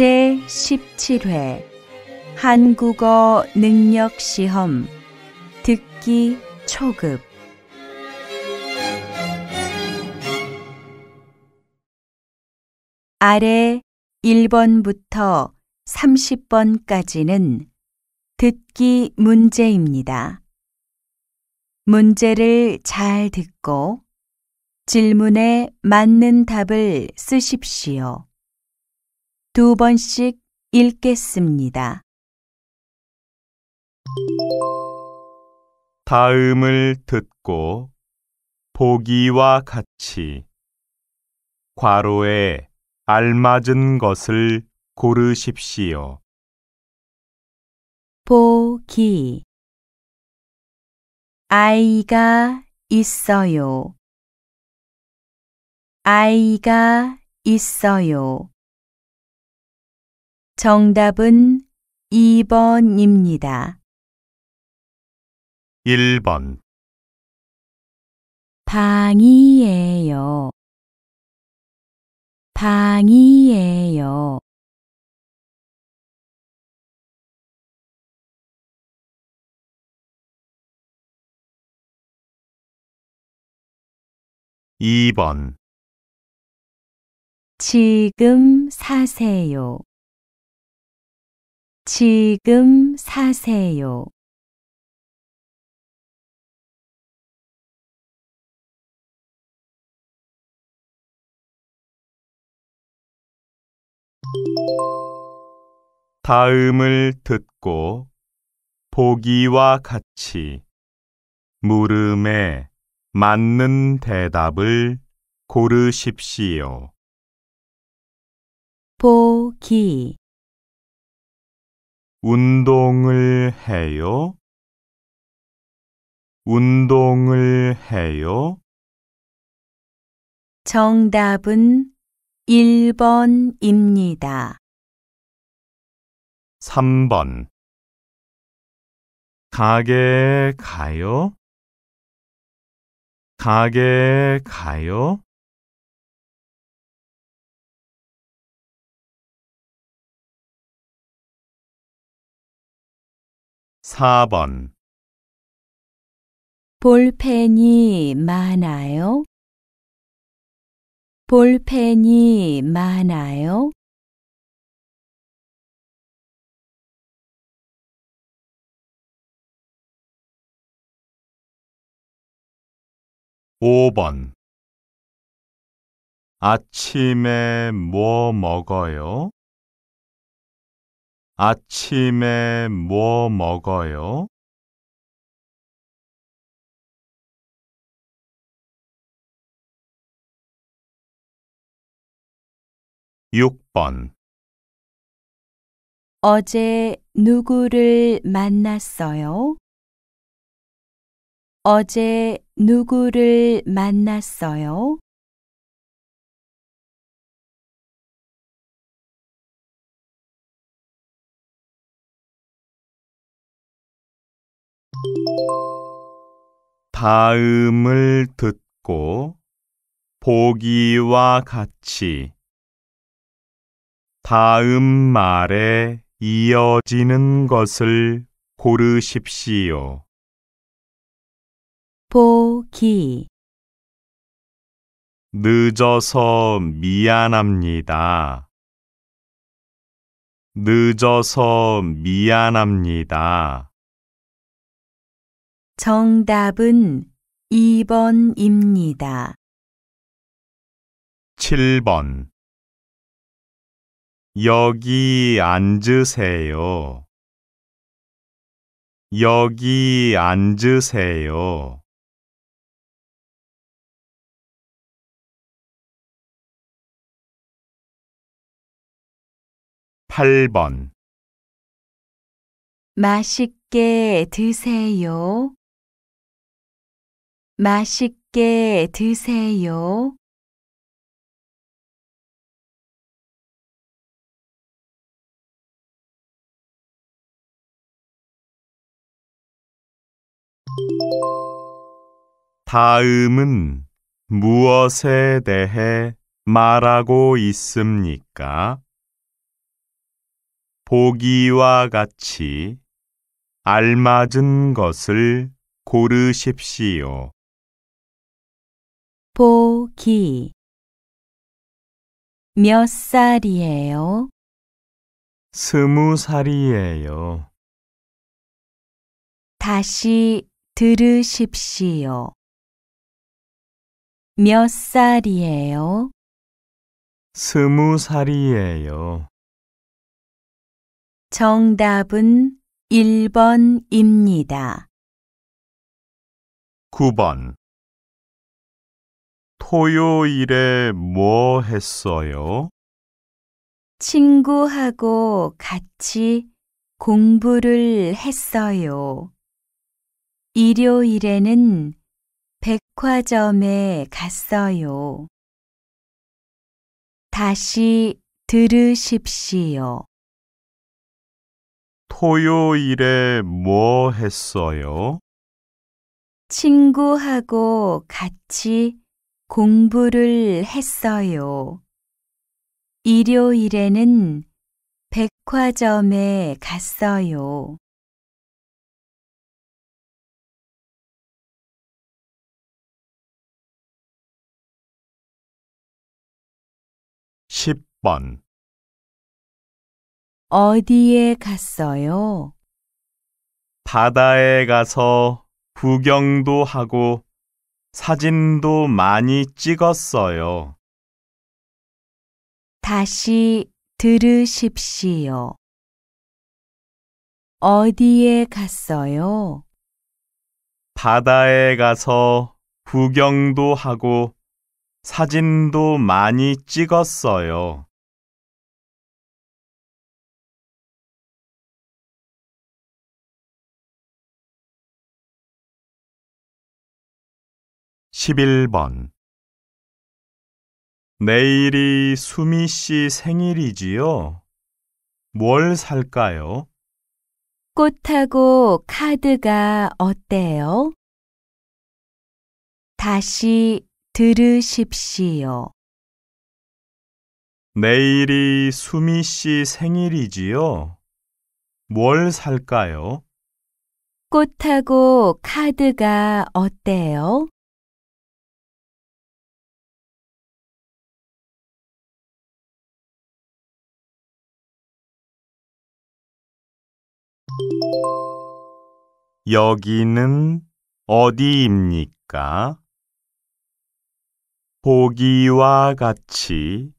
제17회 한국어 능력 시험 듣기 초급 아래 1번부터 30번까지는 듣기 문제입니다. 문제를 잘 듣고 질문에 맞는 답을 쓰십시오. 두 번씩 읽겠습니다. 다음을 듣고 보기와 같이 과로에 알맞은 것을 고르십시오. 보기 아이가 있어요. 아이가 있어요. 정답은 2번입니다. 1번 방이에요. 방이에요. 2번 지금 사세요. 지금 사세요. 다음을 듣고 보기와 같이 물음에 맞는 대답을 고르십시오. 보기 운동을 해요. 운동을 해요. 정답은 1번입니다. 3번 가게에 가요. 가게에 가요. 4번 볼펜이 많아요? 볼펜이 많아요? 5번 아침에 뭐 먹어요? 아침에 뭐 먹어요? 육번 어제 누구를 만났어요? 어제 누구를 만났어요? 다음을 듣고 보기와 같이 다음 말에 이어지는 것을 고르십시오. 보기 늦어서 미안합니다. 늦어서 미안합니다. 정답은 2번입니다. 7번 여기 앉으세요. 여기 앉으세요. 8번 맛있게 드세요. 맛있게 드세요. 다음은 무엇에 대해 말하고 있습니까? 보기와 같이 알맞은 것을 고르십시오. 보기 몇 살이에요? 스무 살이에요. 다시 들으십시오. 몇 살이에요? 스무 살이에요. 정답은 1번입니다. 9번 토요일에 뭐 했어요? 친구하고 같이 공부를 했어요. 일요일에는 백화점에 갔어요. 다시 들으십시오. 토요일에 뭐 했어요? 친구하고 같이 공부를 했어요. 일요일에는 백화점에 갔어요. 1 0번 어디에 갔어요? 바다에 가서 구경도 하고 사진도 많이 찍었어요. 다시 들으십시오. 어디에 갔어요? 바다에 가서 구경도 하고 사진도 많이 찍었어요. 11번 내일이 수미 씨 생일이지요? 뭘 살까요? 꽃하고 카드가 어때요? 다시 들으십시오. 내일이 수미 씨 생일이지요? 뭘 살까요? 꽃하고 카드가 어때요? 여기는 어디입니까? 보기와 같이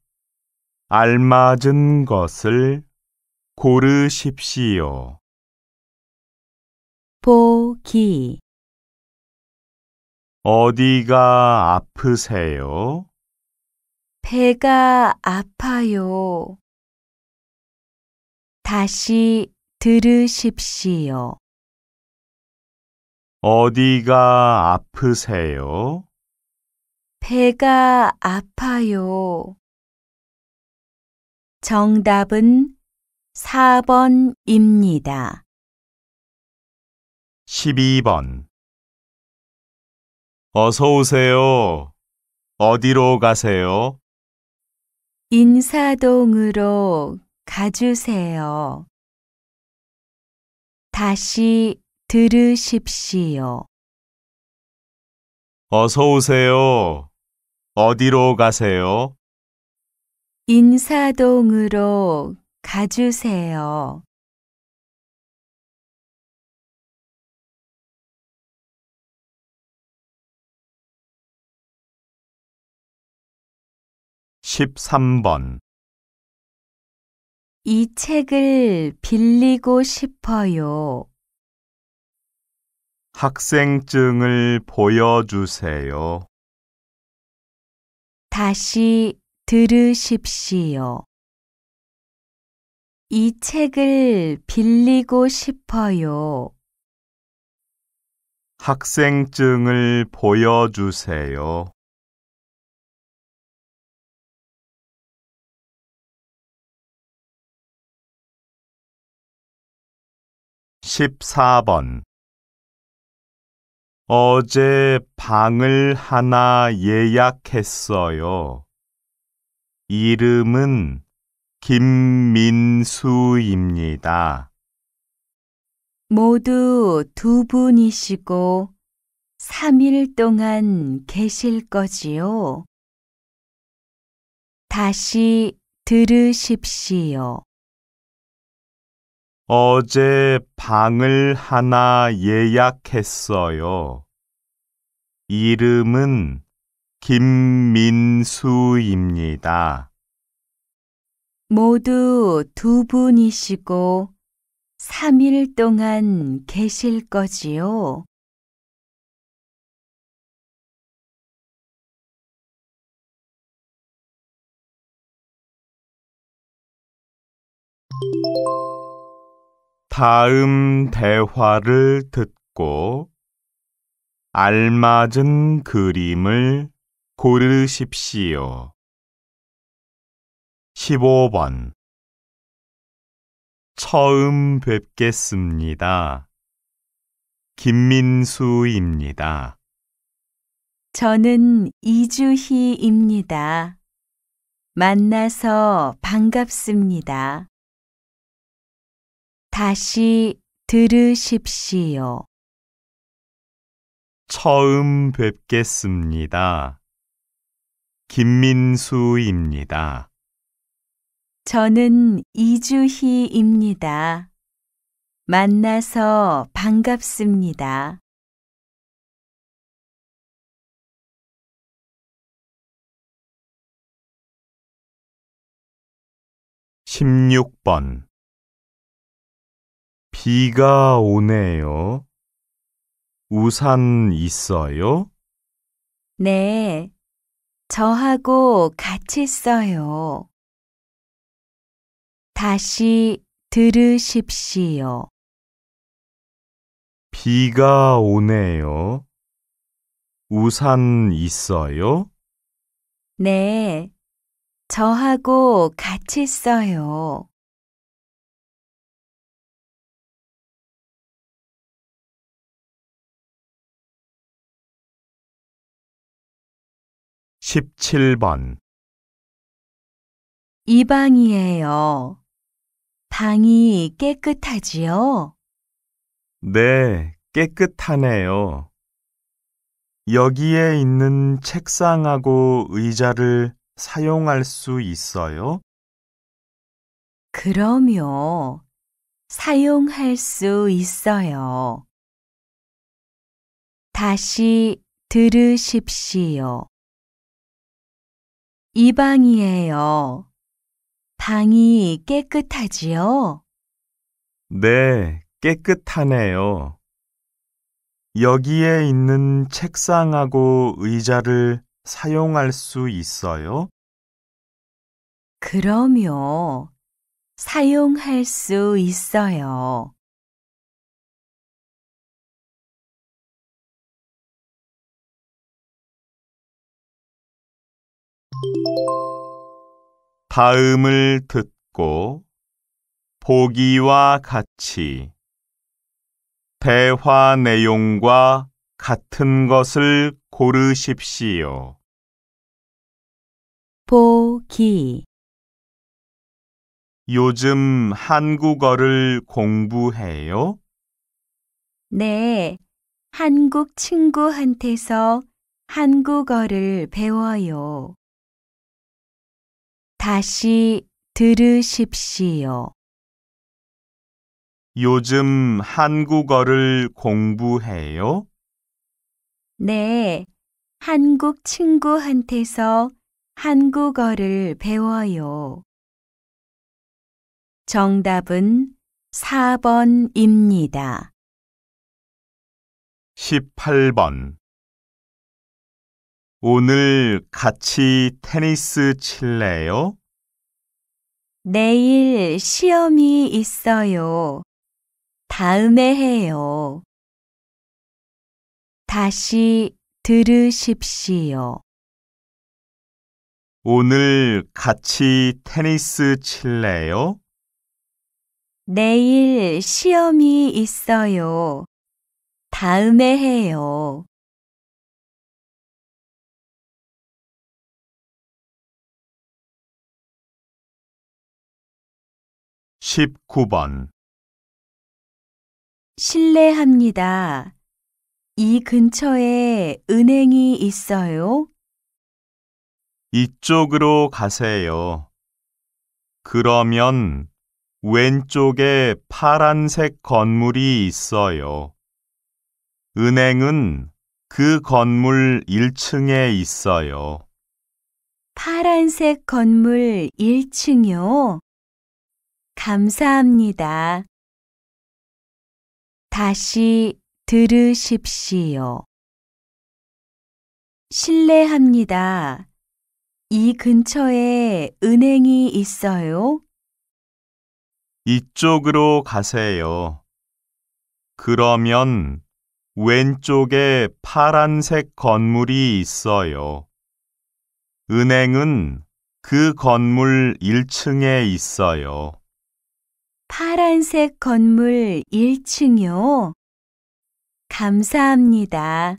알맞은 것을 고르십시오. 보기 어디가 아프세요? 배가 아파요. 다시 들으십시오. 어디가 아프세요? 배가 아파요. 정답은 4번입니다. 12번 어서 오세요. 어디로 가세요? 인사동으로 가주세요. 다시 들으십시오. 어서 오세요. 어디로 가세요? 인사동으로 가주세요. 십삼 번이 책을 빌리고 싶어요. 학생증을 보여주세요. 다시 들으십시오. 이 책을 빌리고 싶어요. 학생증을 보여주세요. 14번 어제 방을 하나 예약했어요. 이름은 김민수입니다. 모두 두 분이시고 3일 동안 계실 거지요. 다시 들으십시오. 어제 방을 하나 예약했어요. 이름은 김민수입니다. 모두 두 분이시고 3일 동안 계실 거지요. 다음 대화를 듣고 알맞은 그림을 고르십시오. 15번 처음 뵙겠습니다. 김민수입니다. 저는 이주희입니다. 만나서 반갑습니다. 다시 들으십시오. 처음 뵙겠습니다. 김민수입니다. 저는 이주희입니다. 만나서 반갑습니다. 십육 번 비가 오네요. 우산 있어요? 네, 저하고 같이 써요. 다시 들으십시오. 비가 오네요. 우산 있어요? 네, 저하고 같이 써요. 17번 이 방이에요. 방이 깨끗하지요? 네, 깨끗하네요. 여기에 있는 책상하고 의자를 사용할 수 있어요? 그럼요. 사용할 수 있어요. 다시 들으십시오. 이 방이에요. 방이 깨끗하지요? 네, 깨끗하네요. 여기에 있는 책상하고 의자를 사용할 수 있어요? 그럼요. 사용할 수 있어요. 다음을 듣고 보기와 같이 대화 내용과 같은 것을 고르십시오. 보기 요즘 한국어를 공부해요? 네, 한국 친구한테서 한국어를 배워요. 다시 들으십시오. 요즘 한국어를 공부해요? 네, 한국 친구한테서 한국어를 배워요. 정답은 4번입니다. 18번 오늘 같이 테니스 칠래요? 내일 시험이 있어요. 다음에 해요. 다시 들으십시오. 오늘 같이 테니스 칠래요? 내일 시험이 있어요. 다음에 해요. 19번 실례합니다. 이 근처에 은행이 있어요? 이쪽으로 가세요. 그러면 왼쪽에 파란색 건물이 있어요. 은행은 그 건물 1층에 있어요. 파란색 건물 1층요? 이 감사합니다. 다시 들으십시오. 실례합니다. 이 근처에 은행이 있어요? 이쪽으로 가세요. 그러면 왼쪽에 파란색 건물이 있어요. 은행은 그 건물 1층에 있어요. 파란색 건물 1층요. 이 감사합니다.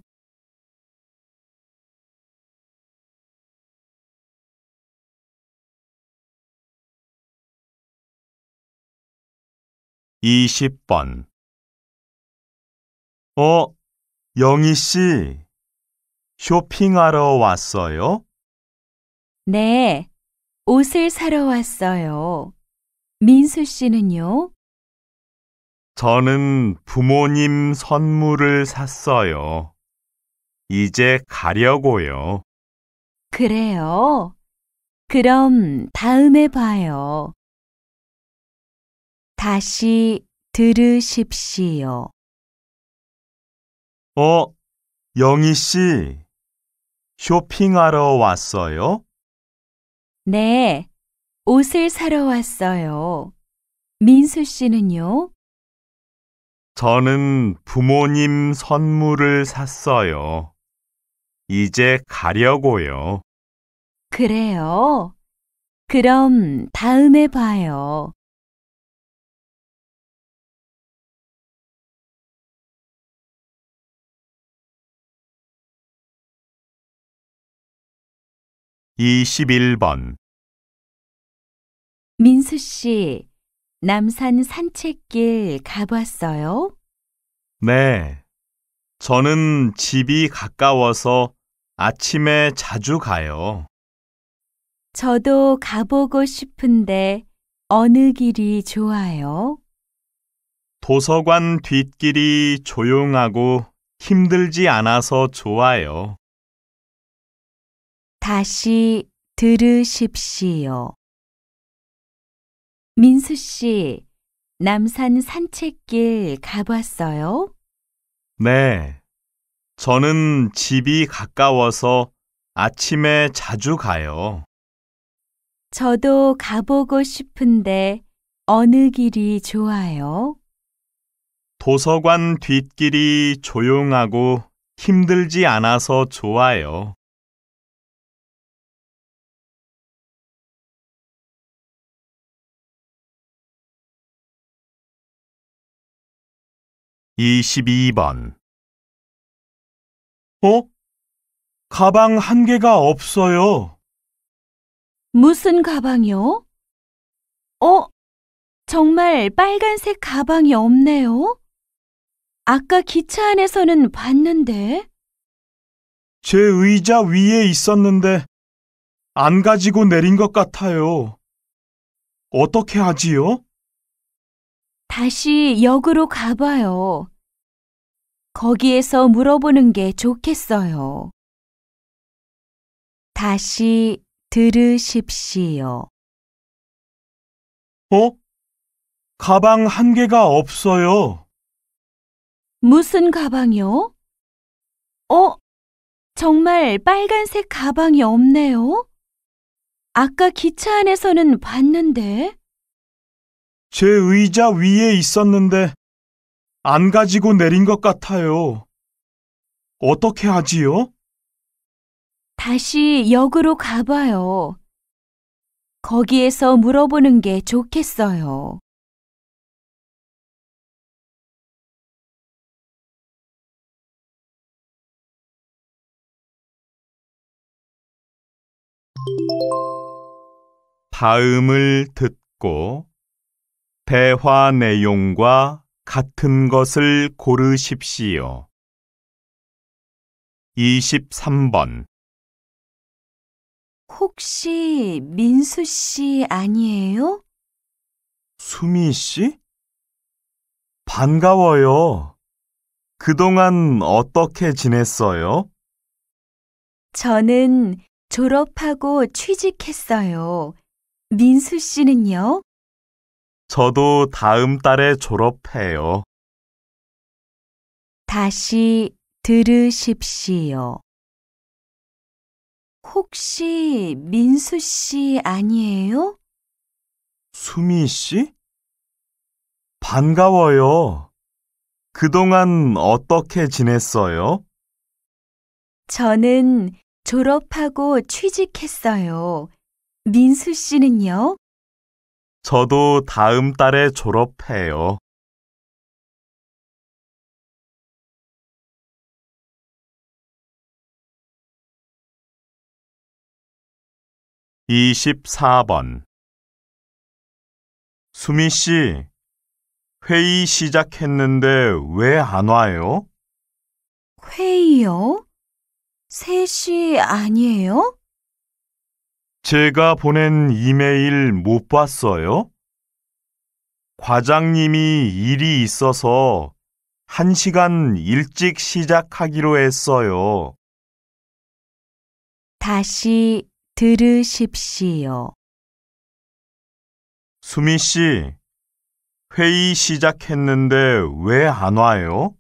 2 0번 어, 영희 씨, 쇼핑하러 왔어요? 네, 옷을 사러 왔어요. 민수 씨는요? 저는 부모님 선물을 샀어요. 이제 가려고요. 그래요. 그럼 다음에 봐요. 다시 들으십시오. 어, 영희 씨, 쇼핑하러 왔어요? 네, 옷을 사러 왔어요. 민수 씨는요? 저는 부모님 선물을 샀어요. 이제 가려고요. 그래요? 그럼 다음에 봐요. 이십번 민수 씨, 남산 산책길 가봤어요? 네. 저는 집이 가까워서 아침에 자주 가요. 저도 가보고 싶은데 어느 길이 좋아요? 도서관 뒷길이 조용하고 힘들지 않아서 좋아요. 다시 들으십시오. 민수 씨, 남산 산책길 가봤어요? 네. 저는 집이 가까워서 아침에 자주 가요. 저도 가보고 싶은데 어느 길이 좋아요? 도서관 뒷길이 조용하고 힘들지 않아서 좋아요. 22번 어? 가방 한 개가 없어요. 무슨 가방이요? 어? 정말 빨간색 가방이 없네요. 아까 기차 안에서는 봤는데. 제 의자 위에 있었는데 안 가지고 내린 것 같아요. 어떻게 하지요? 다시 역으로 가봐요. 거기에서 물어보는 게 좋겠어요. 다시 들으십시오. 어? 가방 한 개가 없어요. 무슨 가방이요? 어? 정말 빨간색 가방이 없네요? 아까 기차 안에서는 봤는데. 제 의자 위에 있었는데 안 가지고 내린 것 같아요. 어떻게 하지요? 다시 역으로 가봐요. 거기에서 물어보는 게 좋겠어요. 다음을 듣고 대화 내용과 같은 것을 고르십시오. 23번 혹시 민수 씨 아니에요? 수미 씨? 반가워요. 그동안 어떻게 지냈어요? 저는 졸업하고 취직했어요. 민수 씨는요? 저도 다음 달에 졸업해요. 다시 들으십시오. 혹시 민수 씨 아니에요? 수미 씨? 반가워요. 그동안 어떻게 지냈어요? 저는 졸업하고 취직했어요. 민수 씨는요? 저도 다음 달에 졸업해요. 2 4번 수미 씨, 회의 시작했는데 왜 안 와요? 회의요? 3시 아니에요? 제가 보낸 이메일 못 봤어요? 과장님이 일이 있어서 1시간 일찍 시작하기로 했어요. 다시 들으십시오. 수미 씨, 회의 시작했는데 왜 안 와요?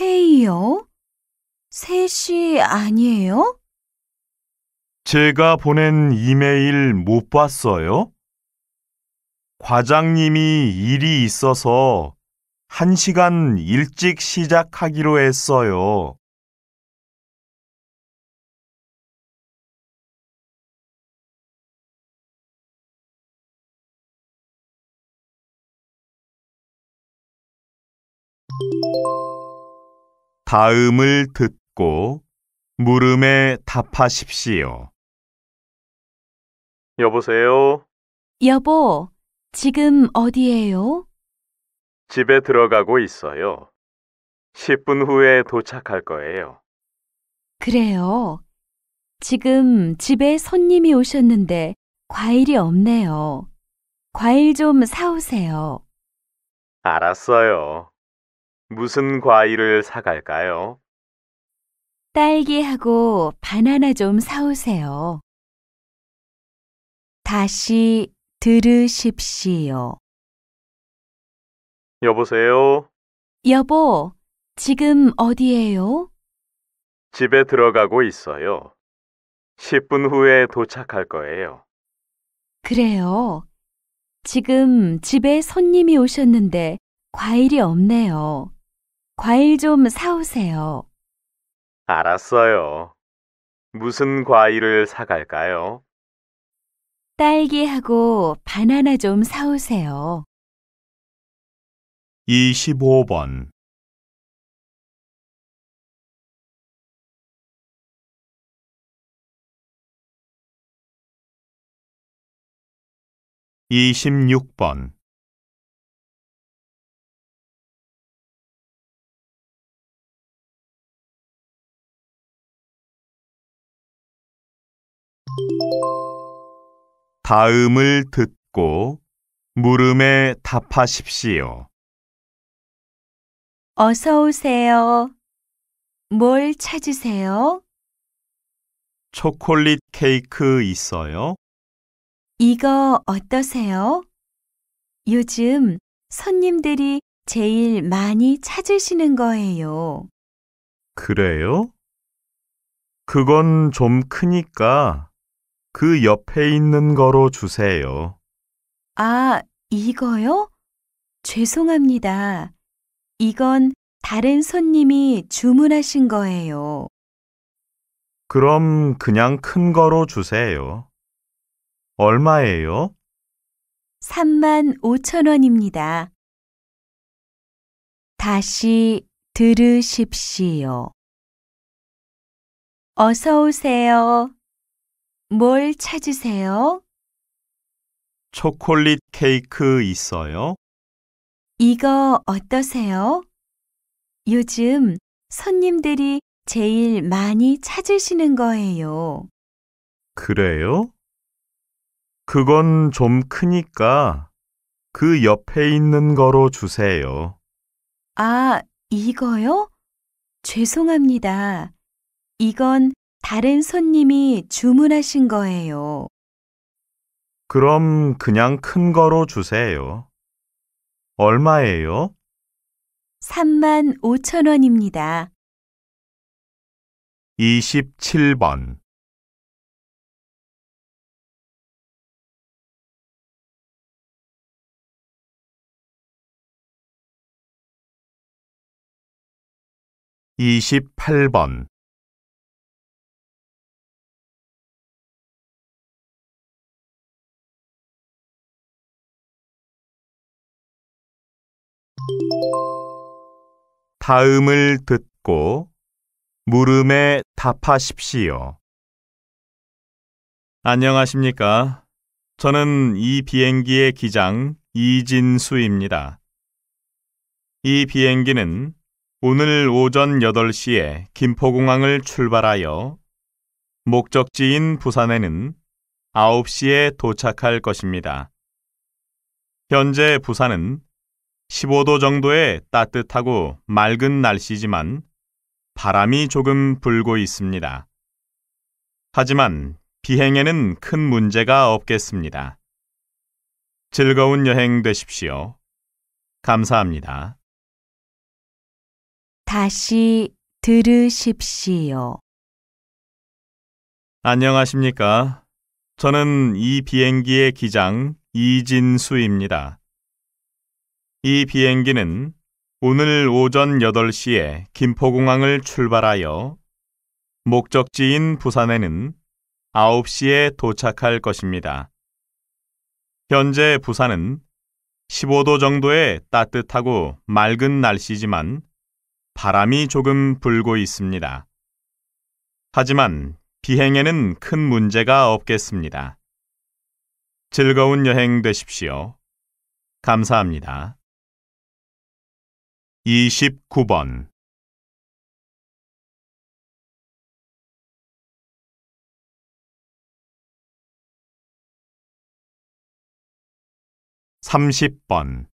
회의요? 3시 아니에요? 제가 보낸 이메일 못 봤어요? 과장님이 일이 있어서 1시간 일찍 시작하기로 했어요. 다음을 듣고 물음에 답하십시오. 여보세요? 여보, 지금 어디에요? 집에 들어가고 있어요. 10분 후에 도착할 거예요. 그래요. 지금 집에 손님이 오셨는데 과일이 없네요. 과일 좀 사오세요. 알았어요. 무슨 과일을 사갈까요? 딸기하고 바나나 좀 사오세요. 다시 들으십시오. 여보세요? 여보, 지금 어디에요? 집에 들어가고 있어요. 10분 후에 도착할 거예요. 그래요. 지금 집에 손님이 오셨는데 과일이 없네요. 과일 좀 사오세요. 알았어요. 무슨 과일을 사갈까요? 딸기하고 바나나 좀 사오세요. 25번 26번 다음을 듣고 물음에 답하십시오. 어서 오세요. 뭘 찾으세요? 초콜릿 케이크 있어요? 이거 어떠세요? 요즘 손님들이 제일 많이 찾으시는 거예요. 그래요? 그건 좀 크니까 그 옆에 있는 거로 주세요. 아, 이거요? 죄송합니다. 이건 다른 손님이 주문하신 거예요. 그럼 그냥 큰 거로 주세요. 얼마예요? 3만 5천 원입니다. 다시 들으십시오. 어서 오세요. 뭘 찾으세요? 초콜릿 케이크 있어요? 이거 어떠세요? 요즘 손님들이 제일 많이 찾으시는 거예요. 그래요? 그건 좀 크니까 그 옆에 있는 거로 주세요. 아, 이거요? 죄송합니다. 이건 다른 손님이 주문하신 거예요. 그럼 그냥 큰 거로 주세요. 얼마예요? 3만 5천 원입니다. 27번 28번 다음을 듣고 물음에 답하십시오. 안녕하십니까. 저는 이 비행기의 기장 이진수입니다. 이 비행기는 오늘 오전 8시에 김포공항을 출발하여 목적지인 부산에는 9시에 도착할 것입니다. 현재 부산은 15도 정도의 따뜻하고 맑은 날씨지만 바람이 조금 불고 있습니다. 하지만 비행에는 큰 문제가 없겠습니다. 즐거운 여행 되십시오. 감사합니다. 다시 들으십시오. 안녕하십니까. 저는 이 비행기의 기장 이진수입니다. 이 비행기는 오늘 오전 8시에 김포공항을 출발하여 목적지인 부산에는 9시에 도착할 것입니다. 현재 부산은 15도 정도의 따뜻하고 맑은 날씨지만 바람이 조금 불고 있습니다. 하지만 비행에는 큰 문제가 없겠습니다. 즐거운 여행 되십시오. 감사합니다. 29번 3 0번